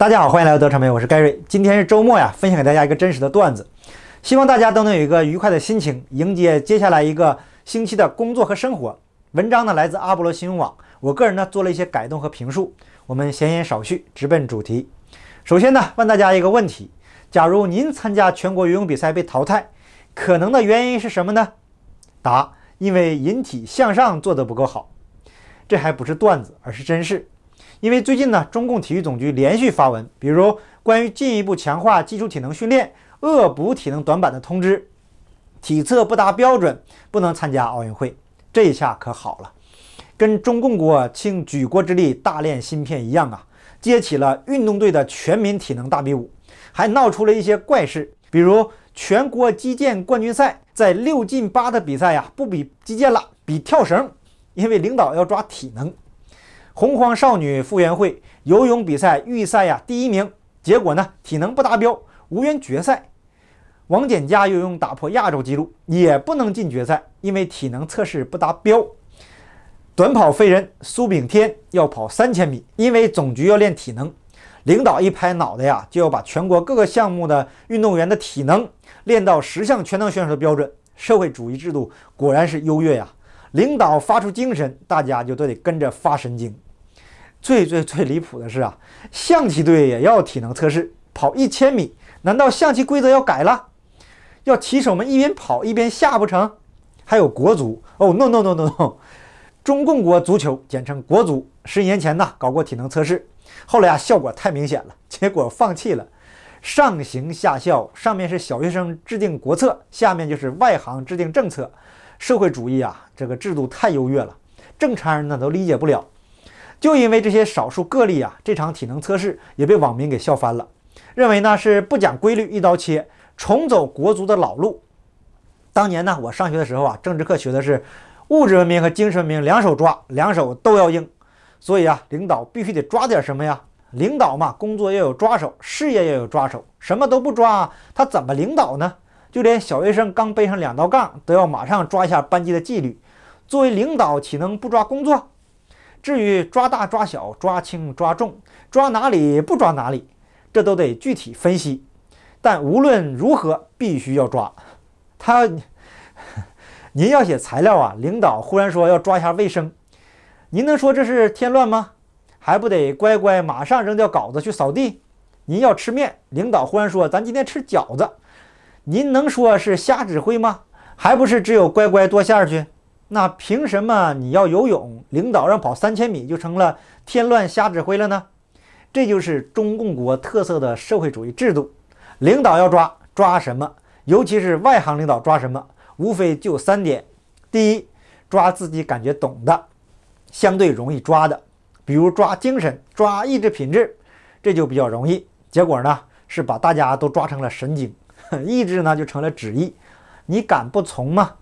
大家好，欢迎来到德传媒，我是盖瑞。今天是周末呀，分享给大家一个真实的段子，希望大家都能有一个愉快的心情，迎接接下来一个星期的工作和生活。文章呢来自阿波罗新闻网，我个人呢做了一些改动和评述。我们闲言少叙，直奔主题。首先呢，问大家一个问题：假如您参加全国游泳比赛被淘汰，可能的原因是什么呢？答：因为引体向上做得不够好。这还不是段子，而是真事。因为最近呢，中共体育总局连续发文，比如关于进一步强化基础体能训练、恶补体能短板的通知，体测不达标准不能参加奥运会。这一下可好了，跟中共国庆举国之力大练芯片一样啊，接起了运动队的全民体能大比武，还闹出了一些怪事，比如全国击剑冠军赛在六进八的比赛呀，不比击剑了，比跳绳，因为领导要抓体能。洪荒少女傅园慧游泳比赛预赛呀，第一名，结果呢，体能不达标，无缘决赛。王简佳游泳打破亚洲纪录，也不能进决赛，因为体能测试不达标。短跑飞人苏炳添要跑三千米，因为总局要练体能。领导一拍脑袋呀，就要把全国各个项目的运动员的体能练到十项全能选手的标准。社会主义制度果然是优越呀！领导发出精神，大家就都得跟着发神经。最最最离谱的是啊，象棋队也要体能测试，跑一千米？难道象棋规则要改了？要棋手们一边跑一边下不成？还有国足哦，no no no no no，中共国足球简称国足，十年前呢搞过体能测试，后来啊效果太明显了，结果放弃了。上行下效，上面是小学生制定国策，下面就是外行制定政策。社会主义啊，这个制度太优越了，正常人呢都理解不了。就因为这些少数个例啊，这场体能测试也被网民给笑翻了，认为呢是不讲规律一刀切，重走国足的老路。当年呢，我上学的时候啊，政治课学的是物质文明和精神文明两手抓，两手都要硬。所以啊，领导必须得抓点什么呀？领导嘛，工作要有抓手，事业要有抓手，什么都不抓，他怎么领导呢？就连小学生刚背上两道杠，都要马上抓一下班级的纪律。作为领导，岂能不抓工作？至于抓大抓小、抓轻抓重、抓哪里不抓哪里，这都得具体分析。但无论如何，必须要抓。他，您要写材料啊，领导忽然说要抓一下卫生，您能说这是添乱吗？还不得乖乖马上扔掉稿子去扫地？您要吃面，领导忽然说咱今天吃饺子，您能说是瞎指挥吗？还不是只有乖乖剁馅儿去？那凭什么你要游泳，领导让跑三千米就成了添乱瞎指挥了呢？这就是中共国特色的社会主义制度。领导要抓抓什么，尤其是外行领导抓什么，无非就三点：第一，抓自己感觉懂的，相对容易抓的，比如抓精神、抓意志品质，这就比较容易。结果呢，是把大家都抓成了神经，意志呢就成了旨意，你敢不从吗？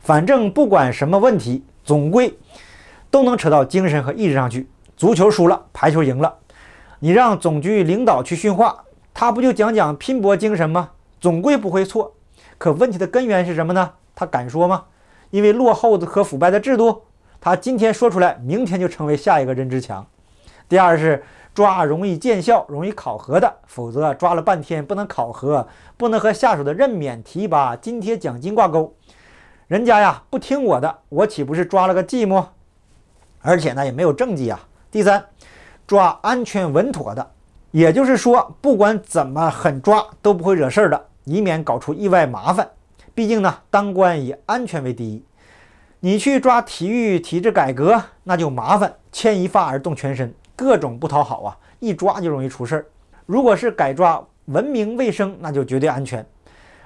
反正不管什么问题，总归都能扯到精神和意志上去。足球输了，排球赢了，你让总局领导去训话，他不就讲讲拼搏精神吗？总归不会错。可问题的根源是什么呢？他敢说吗？因为落后的和腐败的制度，他今天说出来，明天就成为下一个任志强。第二是抓容易见效、容易考核的，否则抓了半天不能考核，不能和下属的任免、提拔、津贴、奖金挂钩。人家呀不听我的，我岂不是抓了个寂寞？而且呢也没有政绩啊。第三，抓安全稳妥的，也就是说不管怎么狠抓都不会惹事儿的，以免搞出意外麻烦。毕竟呢当官以安全为第一。你去抓体育体制改革，那就麻烦，牵一发而动全身，各种不讨好啊，一抓就容易出事儿。如果是改抓文明卫生，那就绝对安全，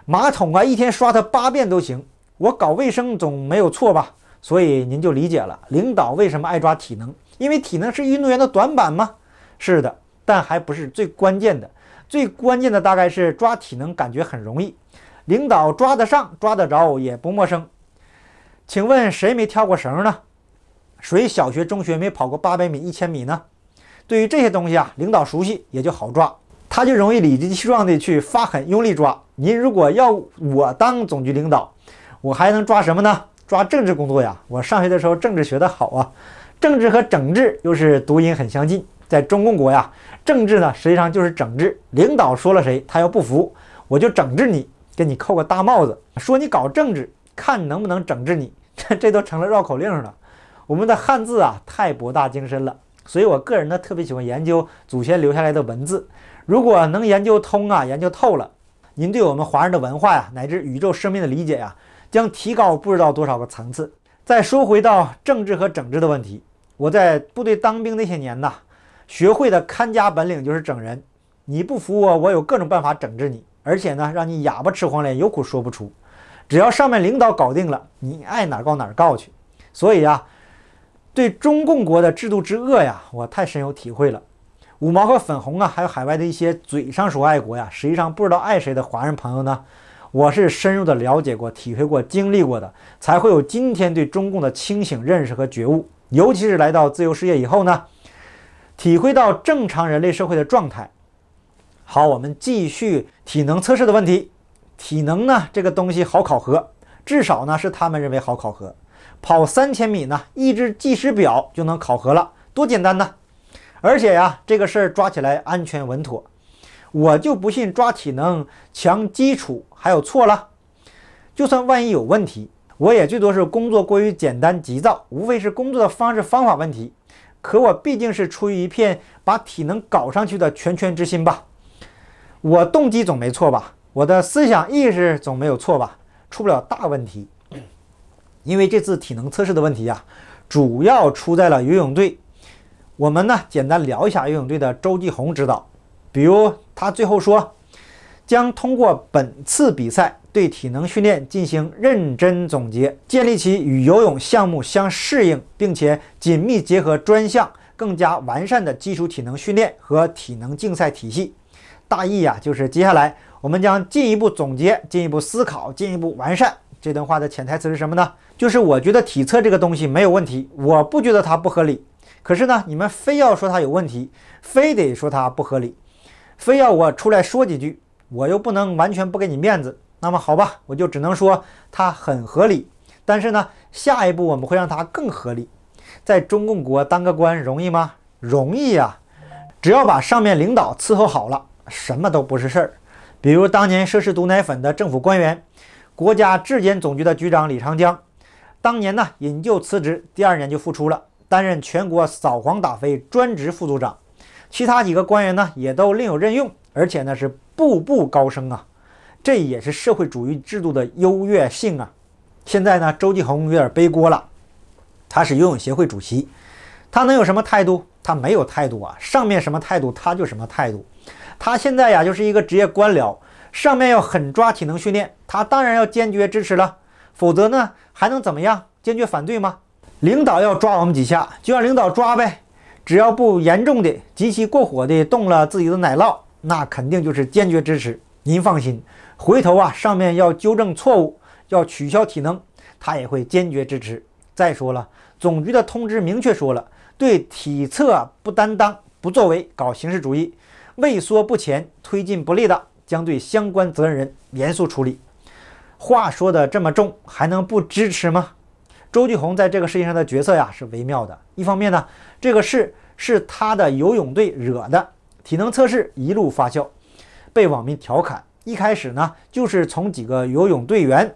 马桶啊一天刷它八遍都行。我搞卫生总没有错吧？所以您就理解了领导为什么爱抓体能，因为体能是运动员的短板吗？是的，但还不是最关键的。最关键的大概是抓体能感觉很容易，领导抓得上、抓得着也不陌生。请问谁没跳过绳呢？谁小学、中学没跑过八百米、一千米呢？对于这些东西啊，领导熟悉也就好抓，他就容易理直气壮地去发狠用力抓。您如果要我当总局领导，我还能抓什么呢？抓政治工作呀！我上学的时候政治学得好啊，政治和整治又是读音很相近。在中共国呀，政治呢实际上就是整治。领导说了谁，他要不服，我就整治你，给你扣个大帽子，说你搞政治，看能不能整治你。这 这都成了绕口令了。我们的汉字啊，太博大精深了，所以我个人呢特别喜欢研究祖先留下来的文字。如果能研究通啊，研究透了，您对我们华人的文化呀，乃至宇宙生命的理解呀。将提高不知道多少个层次。再说回到政治和整治的问题，我在部队当兵那些年呐，学会的看家本领就是整人。你不服我，我有各种办法整治你，而且呢，让你哑巴吃黄连，有苦说不出。只要上面领导搞定了，你爱哪告哪儿告去。所以啊，对中共国的制度之恶呀，我太深有体会了。五毛和粉红啊，还有海外的一些嘴上说爱国呀，实际上不知道爱谁的华人朋友呢。我是深入的了解过、体会过、经历过的，才会有今天对中共的清醒认识和觉悟。尤其是来到自由世界以后呢，体会到正常人类社会的状态。好，我们继续体能测试的问题。体能呢，这个东西好考核，至少呢是他们认为好考核。跑三千米呢，一只计时表就能考核了，多简单呢！而且啊，这个事儿抓起来安全稳妥。我就不信抓体能、强基础还有错了。就算万一有问题，我也最多是工作过于简单、急躁，无非是工作的方式方法问题。可我毕竟是出于一片把体能搞上去的拳拳之心吧，我动机总没错吧，我的思想意识总没有错吧，出不了大问题。因为这次体能测试的问题呀，主要出在了游泳队。我们呢，简单聊一下游泳队的周继红指导，比如。他最后说，将通过本次比赛对体能训练进行认真总结，建立起与游泳项目相适应并且紧密结合专项更加完善的基础体能训练和体能竞赛体系。大意呀，就是接下来我们将进一步总结、进一步思考、进一步完善。这段话的潜台词是什么呢？就是我觉得体测这个东西没有问题，我不觉得它不合理。可是呢，你们非要说它有问题，非得说它不合理。非要我出来说几句，我又不能完全不给你面子。那么好吧，我就只能说它很合理。但是呢，下一步我们会让它更合理。在中共国当个官容易吗？容易啊，只要把上面领导伺候好了，什么都不是事儿。比如当年涉事毒奶粉的政府官员，国家质检总局的局长李长江，当年呢引咎辞职，第二年就复出了，担任全国扫黄打非专职副组长。其他几个官员呢，也都另有任用，而且呢是步步高升啊。这也是社会主义制度的优越性啊。现在呢，周继红有点背锅了。他是游泳协会主席，他能有什么态度？他没有态度啊。上面什么态度，他就什么态度。他现在呀，就是一个职业官僚。上面要狠抓体能训练，他当然要坚决支持了。否则呢，还能怎么样？坚决反对吗？领导要抓我们几下，就让领导抓呗。只要不严重的、极其过火的动了自己的奶酪，那肯定就是坚决支持。您放心，回头啊，上面要纠正错误，要取消体能，他也会坚决支持。再说了，总局的通知明确说了，对体测不担当、不作为、搞形式主义、畏缩不前、推进不力的，将对相关责任人严肃处理。话说的这么重，还能不支持吗？周继红在这个事情上的角色呀，是微妙的。一方面呢，这个事。是他的游泳队惹的，体能测试一路发酵，被网民调侃。一开始呢，就是从几个游泳队员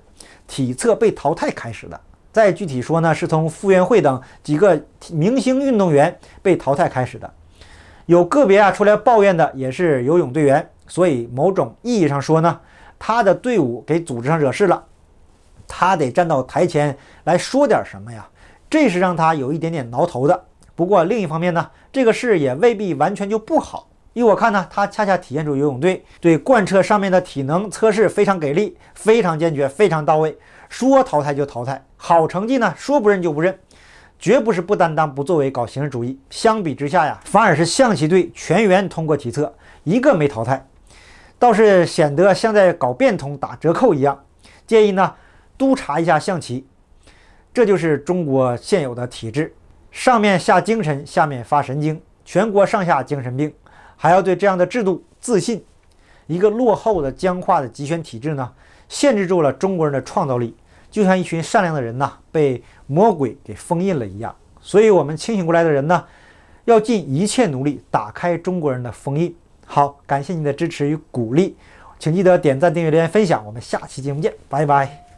体测被淘汰开始的。再具体说呢，是从傅园慧等几个明星运动员被淘汰开始的。有个别啊出来抱怨的也是游泳队员，所以某种意义上说呢，他的队伍给组织上惹事了，他得站到台前来说点什么呀，这是让他有一点点挠头的。不过，另一方面呢，这个事也未必完全就不好。依我看呢，它恰恰体现出游泳队对贯彻上面的体能测试非常给力、非常坚决、非常到位，说淘汰就淘汰，好成绩呢说不认就不认，绝不是不担当、不作为、搞形式主义。相比之下呀，反而是象棋队全员通过体测，一个没淘汰，倒是显得像在搞变通、打折扣一样。建议呢，督查一下象棋，这就是中国现有的体制。上面下精神，下面发神经，全国上下精神病，还要对这样的制度自信？一个落后的僵化的集权体制呢，限制住了中国人的创造力，就像一群善良的人呐，被魔鬼给封印了一样。所以，我们清醒过来的人呢，要尽一切努力打开中国人的封印。好，感谢您的支持与鼓励，请记得点赞、订阅、留言、分享。我们下期节目见，拜拜。